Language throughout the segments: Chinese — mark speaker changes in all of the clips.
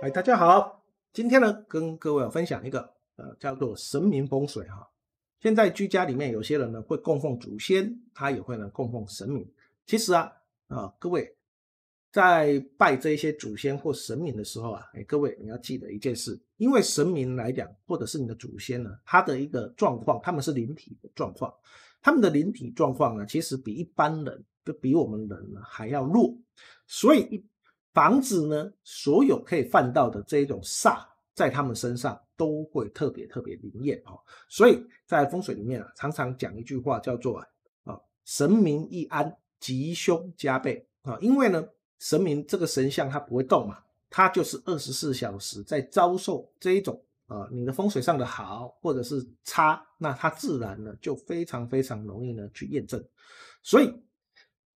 Speaker 1: 哎，大家好，今天呢，跟各位分享一个呃，叫做神明风水哈。现在居家里面有些人呢会供奉祖先，他也会呢供奉神明。其实啊，啊各位在拜这些祖先或神明的时候啊，哎，各位你要记得一件事，因为神明来讲，或者是你的祖先呢，他的一个状况，他们是灵体的状况，他们的灵体状况呢，其实比一般人。都比我们人呢还要弱，所以房子呢，所有可以犯到的这一种煞，在他们身上都会特别特别灵验哦。所以在风水里面啊，常常讲一句话叫做啊，神明一安，吉凶加倍啊。因为呢，神明这个神像它不会动嘛，它就是二十四小时在遭受这一种啊，你的风水上的好或者是差，那它自然呢就非常非常容易呢去验证，所以。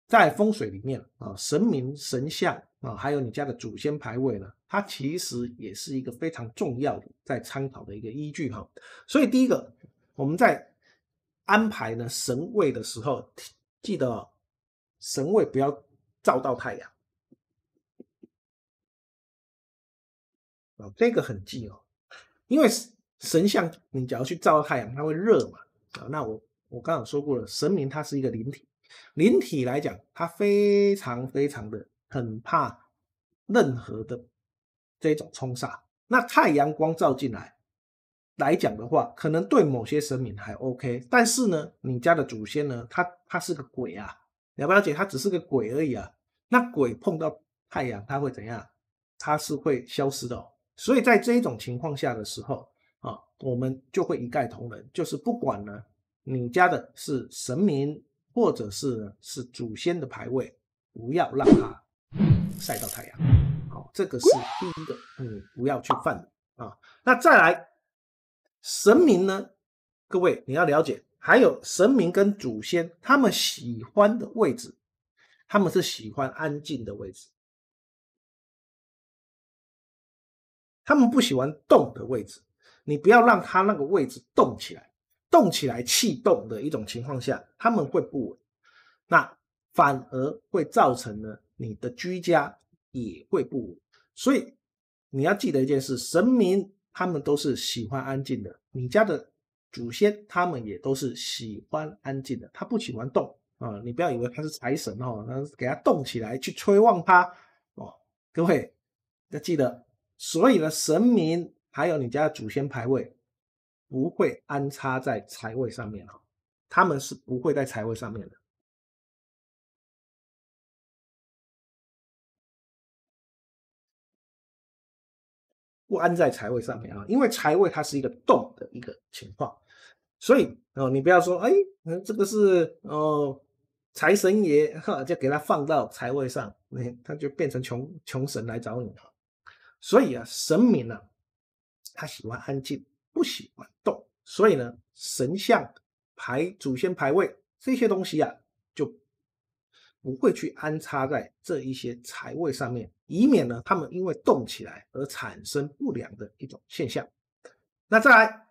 Speaker 1: 在风水里面啊，神明、神像啊，还有你家的祖先牌位呢，它其实也是一个非常重要的在参考的一个依据哈。所以第一个，我们在安排呢神位的时候，记得神位不要照到太阳啊，这个很忌哦，因为神像你假如去照到太阳，它会热嘛啊。那我我刚刚说过了，神明它是一个灵体。灵体来讲，它非常非常的很怕任何的这种冲煞。那太阳光照进来来讲的话，可能对某些神明还 OK，但是呢，你家的祖先呢，他他是个鬼啊，你要不要解？他只是个鬼而已啊。那鬼碰到太阳，他会怎样？他是会消失的。所以在这一种情况下的时候啊，我们就会一概同仁，就是不管呢，你家的是神明。或者是是祖先的牌位，不要让它晒到太阳。好，这个是第一个，嗯，不要去犯啊。那再来，神明呢？各位你要了解，还有神明跟祖先，他们喜欢的位置，他们是喜欢安静的位置，他们不喜欢动的位置。你不要让他那个位置动起来。动起来，气动的一种情况下，他们会不稳，那反而会造成呢，你的居家也会不稳。所以你要记得一件事，神明他们都是喜欢安静的，你家的祖先他们也都是喜欢安静的，他不喜欢动啊。你不要以为他是财神哦，那给他动起来去催旺他哦。各位要记得，所以呢，神明还有你家的祖先牌位。不会安插在财位上面哈，他们是不会在财位上面的，不安在财位上面啊，因为财位它是一个动的一个情况，所以哦，你不要说哎，这个是哦财神爷哈，就给他放到财位上，那他就变成穷穷神来找你哈，所以啊，神明呢，他喜欢安静。不喜欢动，所以呢，神像排祖先牌位这些东西啊，就不会去安插在这一些财位上面，以免呢，他们因为动起来而产生不良的一种现象。那再来，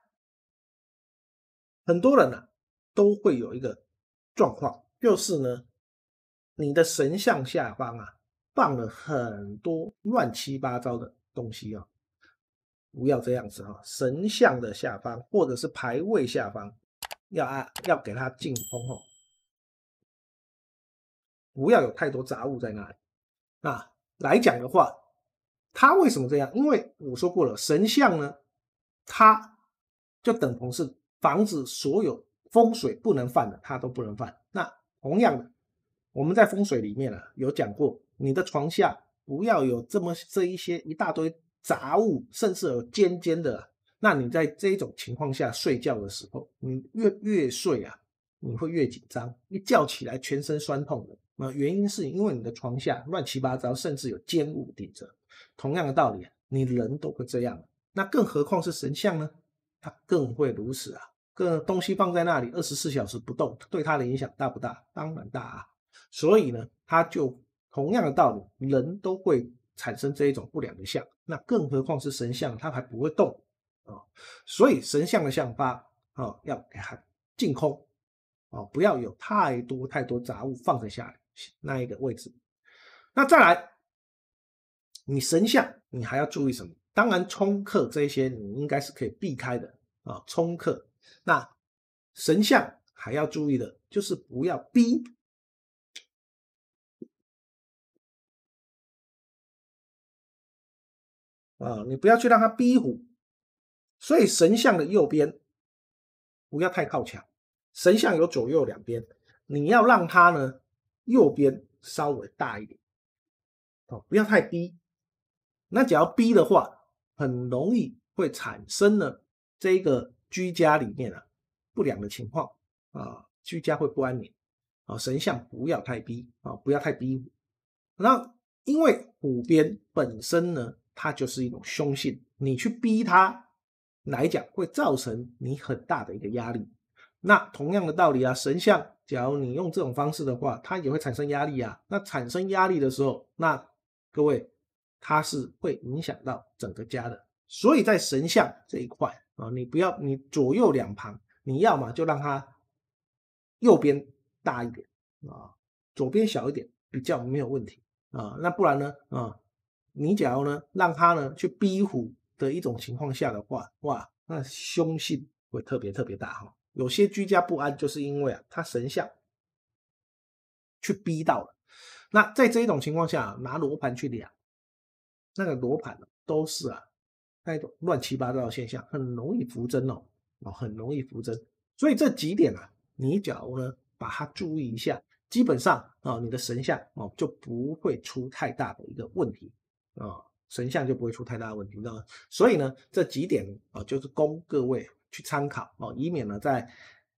Speaker 1: 很多人呢，都会有一个状况，就是呢，你的神像下方啊，放了很多乱七八糟的东西啊。不要这样子哈，神像的下方或者是牌位下方要啊要给它进风哦，不要有太多杂物在那里。那来讲的话，他为什么这样？因为我说过了，神像呢，它就等同是防止所有风水不能犯的，它都不能犯。那同样的，我们在风水里面呢有讲过，你的床下不要有这么这一些一大堆。杂物，甚至有尖尖的。那你在这种情况下睡觉的时候，你越越睡啊，你会越紧张，一叫起来全身酸痛的。那原因是因为你的床下乱七八糟，甚至有尖物顶着。同样的道理，你人都会这样，那更何况是神像呢？它更会如此啊！各东西放在那里二十四小时不动，对它的影响大不大？当然大啊！所以呢，它就同样的道理，人都会。产生这一种不良的相，那更何况是神像，它还不会动啊，所以神像的相发啊，要给它净空哦，不要有太多太多杂物放在下来那一个位置。那再来，你神像你还要注意什么？当然冲克这些你应该是可以避开的啊，冲克。那神像还要注意的，就是不要逼。啊，你不要去让它逼虎，所以神像的右边不要太靠墙。神像有左右两边，你要让它呢右边稍微大一点，哦，不要太低。那只要逼的话，很容易会产生呢这个居家里面啊不良的情况啊，居家会不安宁啊。神像不要太逼啊，不要太逼虎。那因为虎边本身呢。它就是一种凶性，你去逼它来讲，会造成你很大的一个压力。那同样的道理啊，神像，假如你用这种方式的话，它也会产生压力啊。那产生压力的时候，那各位，它是会影响到整个家的。所以在神像这一块啊，你不要，你左右两旁，你要么就让它右边大一点啊，左边小一点，比较没有问题啊。那不然呢，啊？你假如呢，让他呢去逼虎的一种情况下的话，哇，那凶性会特别特别大哈。有些居家不安，就是因为啊，他神像去逼到了。那在这一种情况下，拿罗盘去量，那个罗盘都是啊，那种乱七八糟的现象，很容易浮针哦，哦，很容易浮针。所以这几点啊，你假如呢，把它注意一下，基本上啊，你的神像哦就不会出太大的一个问题。啊，神像就不会出太大的问题。那所以呢，这几点啊，就是供各位去参考哦，以免呢在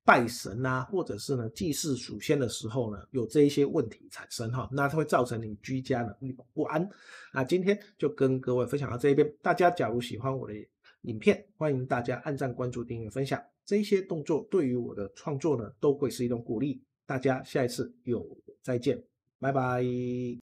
Speaker 1: 拜神啊，或者是呢祭祀祖先的时候呢，有这一些问题产生哈。那它会造成你居家的不不安。那今天就跟各位分享到这一边，大家假如喜欢我的影片，欢迎大家按赞、关注、订阅、分享，这一些动作对于我的创作呢，都会是一种鼓励。大家下一次有再见，拜拜。